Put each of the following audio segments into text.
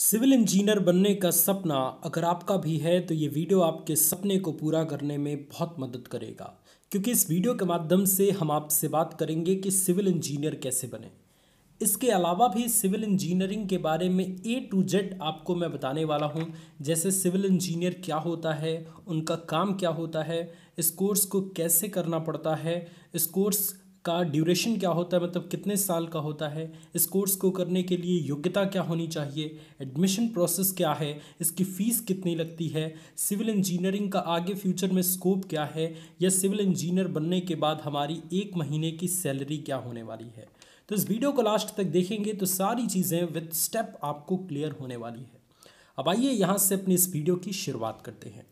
Civil engineer बनने का सपना अगर आपका भी है तो ये वीडियो आपके सपने को पूरा करने में बहुत मदद करेगा क्योंकि इस वीडियो के माध्यम से हम आपसे बात करेंगे कि सिविल इंजीनियर कैसे बने इसके अलावा भी सिविल इंजीनियरिंग के बारे में ए टू जेड आपको मैं बताने वाला हूँ जैसे सिविल इंजीनियर क्या होता है उनका काम क्या होता है इस कोर्स को कैसे करना पड़ता है इस कोर्स का ड्यूरेशन क्या होता है मतलब कितने साल का होता है इस कोर्स को करने के लिए योग्यता क्या होनी चाहिए एडमिशन प्रोसेस क्या है इसकी फ़ीस कितनी लगती है सिविल इंजीनियरिंग का आगे फ्यूचर में स्कोप क्या है या सिविल इंजीनियर बनने के बाद हमारी एक महीने की सैलरी क्या होने वाली है तो इस वीडियो को लास्ट तक देखेंगे तो सारी चीज़ें विद स्टेप आपको क्लियर होने वाली है अब आइए यहाँ से अपनी इस वीडियो की शुरुआत करते हैं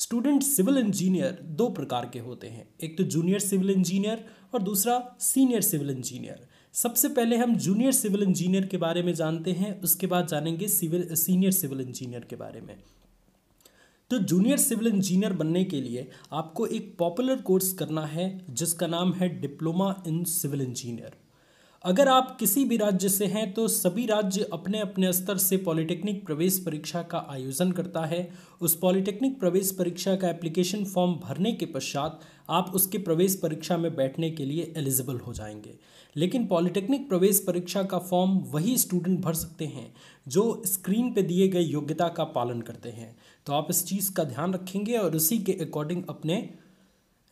स्टूडेंट सिविल इंजीनियर दो प्रकार के होते हैं एक तो जूनियर सिविल इंजीनियर और दूसरा सीनियर सिविल इंजीनियर सबसे पहले हम जूनियर सिविल इंजीनियर के बारे में जानते हैं उसके बाद जानेंगे सिविल सीनियर सिविल इंजीनियर के बारे में तो जूनियर सिविल इंजीनियर बनने के लिए आपको एक पॉपुलर कोर्स करना है जिसका नाम है डिप्लोमा इन सिविल इंजीनियर अगर आप किसी भी राज्य से हैं तो सभी राज्य अपने अपने स्तर से पॉलिटेक्निक प्रवेश परीक्षा का आयोजन करता है उस पॉलिटेक्निक प्रवेश परीक्षा का एप्लीकेशन फॉर्म भरने के पश्चात आप उसके प्रवेश परीक्षा में बैठने के लिए एलिजिबल हो जाएंगे लेकिन पॉलिटेक्निक प्रवेश परीक्षा का फॉर्म वही स्टूडेंट भर सकते हैं जो स्क्रीन पे दिए गए योग्यता का पालन करते हैं तो आप इस चीज़ का ध्यान रखेंगे और उसी के अकॉर्डिंग अपने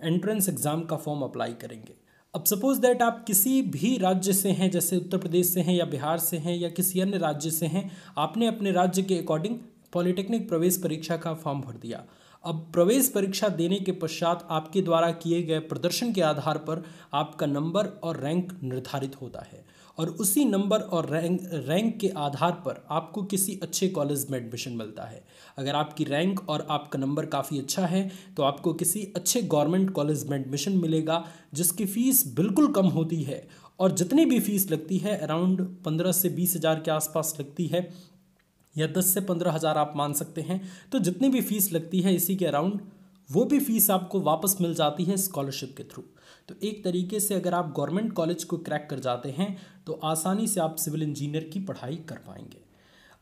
एंट्रेंस एग्ज़ाम का फॉर्म अप्लाई करेंगे अब सपोज़ दैट आप किसी भी राज्य से हैं जैसे उत्तर प्रदेश से हैं या बिहार से हैं या किसी अन्य राज्य से हैं आपने अपने राज्य के अकॉर्डिंग पॉलिटेक्निक प्रवेश परीक्षा का फॉर्म भर दिया अब प्रवेश परीक्षा देने के पश्चात आपके द्वारा किए गए प्रदर्शन के आधार पर आपका नंबर और रैंक निर्धारित होता है और उसी नंबर और रैंक रैंक के आधार पर आपको किसी अच्छे कॉलेज में एडमिशन मिलता है अगर आपकी रैंक और आपका नंबर काफ़ी अच्छा है तो आपको किसी अच्छे गवर्नमेंट कॉलेज में एडमिशन मिलेगा जिसकी फ़ीस बिल्कुल कम होती है और जितनी भी फीस लगती है अराउंड पंद्रह से बीस हज़ार के आसपास लगती है या दस से पंद्रह हज़ार आप मान सकते हैं तो जितनी भी फीस लगती है इसी के अराउंड वो भी फीस आपको वापस मिल जाती है स्कॉलरशिप के थ्रू तो एक तरीके से अगर आप गवर्नमेंट कॉलेज को क्रैक कर जाते हैं तो आसानी से आप सिविल इंजीनियर की पढ़ाई कर पाएंगे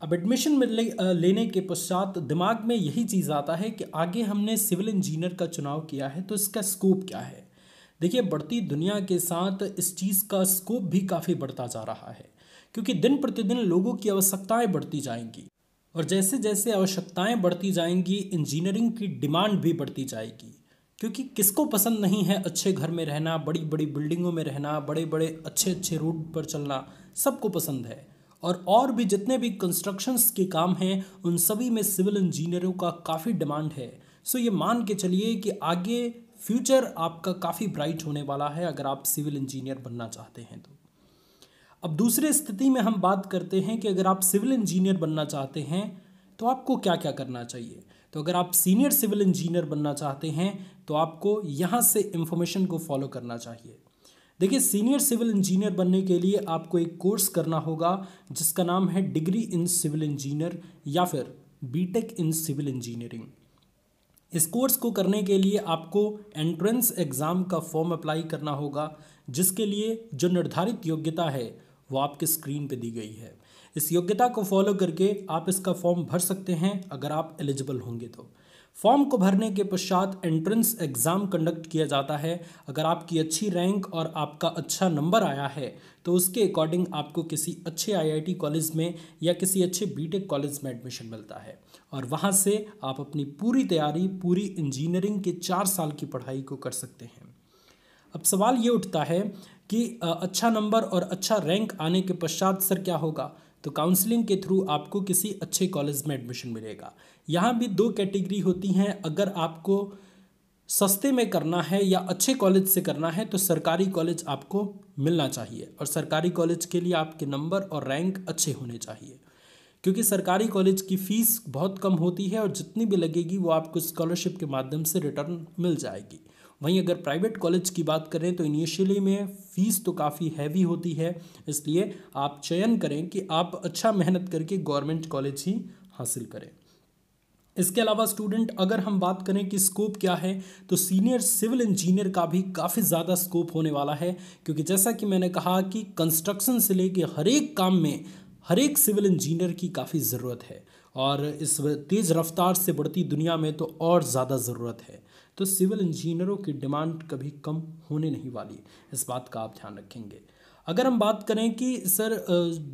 अब एडमिशन में लेने के पश्चात दिमाग में यही चीज़ आता है कि आगे हमने सिविल इंजीनियर का चुनाव किया है तो इसका स्कोप क्या है देखिए बढ़ती दुनिया के साथ इस चीज़ का स्कोप भी काफ़ी बढ़ता जा रहा है क्योंकि दिन प्रतिदिन लोगों की आवश्यकताएं बढ़ती जाएंगी और जैसे जैसे आवश्यकताएं बढ़ती जाएंगी इंजीनियरिंग की डिमांड भी बढ़ती जाएगी क्योंकि किसको पसंद नहीं है अच्छे घर में रहना बड़ी बड़ी बिल्डिंगों में रहना बड़े बड़े अच्छे अच्छे रूट पर चलना सबको पसंद है और और भी जितने भी कंस्ट्रक्शंस के काम हैं उन सभी में सिविल इंजीनियरों का काफ़ी डिमांड है सो ये मान के चलिए कि आगे फ्यूचर आपका काफ़ी ब्राइट होने वाला है अगर आप सिविल इंजीनियर बनना चाहते हैं तो अब दूसरे स्थिति में हम बात करते हैं कि अगर आप सिविल इंजीनियर बनना चाहते हैं तो आपको क्या क्या करना चाहिए तो अगर आप सीनियर सिविल इंजीनियर बनना चाहते हैं तो आपको यहाँ से इंफॉर्मेशन को फॉलो करना चाहिए देखिए सीनियर सिविल इंजीनियर बनने के लिए आपको एक कोर्स करना होगा जिसका नाम है डिग्री इन सिविल इंजीनियर या फिर बीटेक इन सिविल इंजीनियरिंग इस कोर्स को करने के लिए आपको एंट्रेंस एग्ज़ाम का फॉर्म अप्लाई करना होगा जिसके लिए जो निर्धारित योग्यता है वो आपके स्क्रीन पे दी गई है इस योग्यता को फॉलो करके आप इसका फॉर्म भर सकते हैं अगर आप एलिजिबल होंगे तो फॉर्म को भरने के पश्चात एंट्रेंस एग्ज़ाम कंडक्ट किया जाता है अगर आपकी अच्छी रैंक और आपका अच्छा नंबर आया है तो उसके अकॉर्डिंग आपको किसी अच्छे आईआईटी कॉलेज में या किसी अच्छे बीटेक कॉलेज में एडमिशन मिलता है और वहाँ से आप अपनी पूरी तैयारी पूरी इंजीनियरिंग के चार साल की पढ़ाई को कर सकते हैं अब सवाल ये उठता है कि अच्छा नंबर और अच्छा रैंक आने के पश्चात सर क्या होगा तो काउंसलिंग के थ्रू आपको किसी अच्छे कॉलेज में एडमिशन मिलेगा यहाँ भी दो कैटेगरी होती हैं अगर आपको सस्ते में करना है या अच्छे कॉलेज से करना है तो सरकारी कॉलेज आपको मिलना चाहिए और सरकारी कॉलेज के लिए आपके नंबर और रैंक अच्छे होने चाहिए क्योंकि सरकारी कॉलेज की फ़ीस बहुत कम होती है और जितनी भी लगेगी वो आपको स्कॉलरशिप के माध्यम से रिटर्न मिल जाएगी वहीं अगर प्राइवेट कॉलेज की बात करें तो इनिशियली में फ़ीस तो काफ़ी हैवी होती है इसलिए आप चयन करें कि आप अच्छा मेहनत करके गवर्नमेंट कॉलेज ही हासिल करें इसके अलावा स्टूडेंट अगर हम बात करें कि स्कोप क्या है तो सीनियर सिविल इंजीनियर का भी काफ़ी ज़्यादा स्कोप होने वाला है क्योंकि जैसा कि मैंने कहा कि कंस्ट्रक्शन से लेके हर एक काम में हर एक सिविल इंजीनियर की काफ़ी ज़रूरत है और इस तेज़ रफ्तार से बढ़ती दुनिया में तो और ज़्यादा ज़रूरत है तो सिविल इंजीनियरों की डिमांड कभी कम होने नहीं वाली इस बात का आप ध्यान रखेंगे अगर हम बात करें कि sir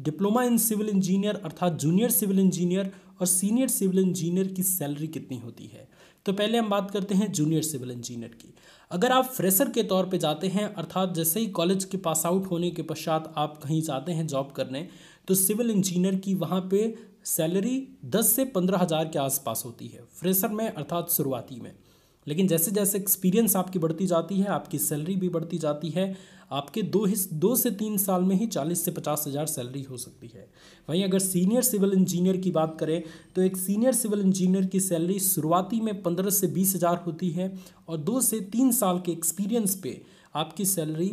diploma in civil engineer अर्थात जूनियर सिविल इंजीनियर और सीनियर सिविल इंजीनियर की सैलरी कितनी होती है तो पहले हम बात करते हैं जूनियर सिविल इंजीनियर की अगर आप फ्रेशर के तौर पे जाते हैं अर्थात जैसे ही कॉलेज के पास आउट होने के पश्चात आप कहीं जाते हैं जॉब करने तो सिविल इंजीनियर की वहाँ पे सैलरी दस से पंद्रह हज़ार के आसपास होती है फ्रेशर में अर्थात शुरुआती में लेकिन जैसे जैसे एक्सपीरियंस आपकी बढ़ती जाती है आपकी सैलरी भी बढ़ती जाती है आपके दो हिस दो से तीन साल में ही चालीस से पचास हज़ार सैलरी हो सकती है वहीं अगर सीनियर सिविल इंजीनियर की बात करें तो एक सीनियर सिविल इंजीनियर की सैलरी शुरुआती में पंद्रह से बीस हज़ार होती है और दो से तीन साल के एक्सपीरियंस पे आपकी सैलरी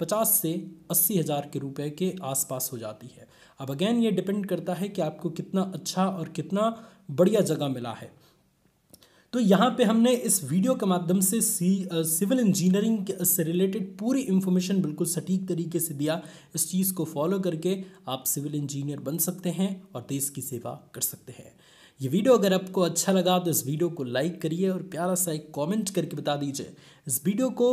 पचास से अस्सी हज़ार के रुपए के आसपास हो जाती है अब अगेन ये डिपेंड करता है कि आपको कितना अच्छा और कितना बढ़िया जगह मिला है तो यहाँ पे हमने इस वीडियो के माध्यम से सी सिविल इंजीनियरिंग से रिलेटेड पूरी इन्फॉर्मेशन बिल्कुल सटीक तरीके से दिया इस चीज़ को फॉलो करके आप सिविल इंजीनियर बन सकते हैं और देश की सेवा कर सकते हैं ये वीडियो अगर आपको अच्छा लगा तो इस वीडियो को लाइक करिए और प्यारा सा एक कॉमेंट करके बता दीजिए इस वीडियो को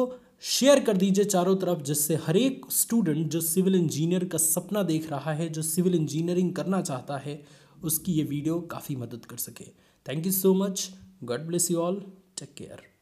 शेयर कर दीजिए चारों तरफ जिससे हर एक स्टूडेंट जो सिविल इंजीनियर का सपना देख रहा है जो सिविल इंजीनियरिंग करना चाहता है उसकी ये वीडियो काफ़ी मदद कर सके thank you so much God bless you all. Take care.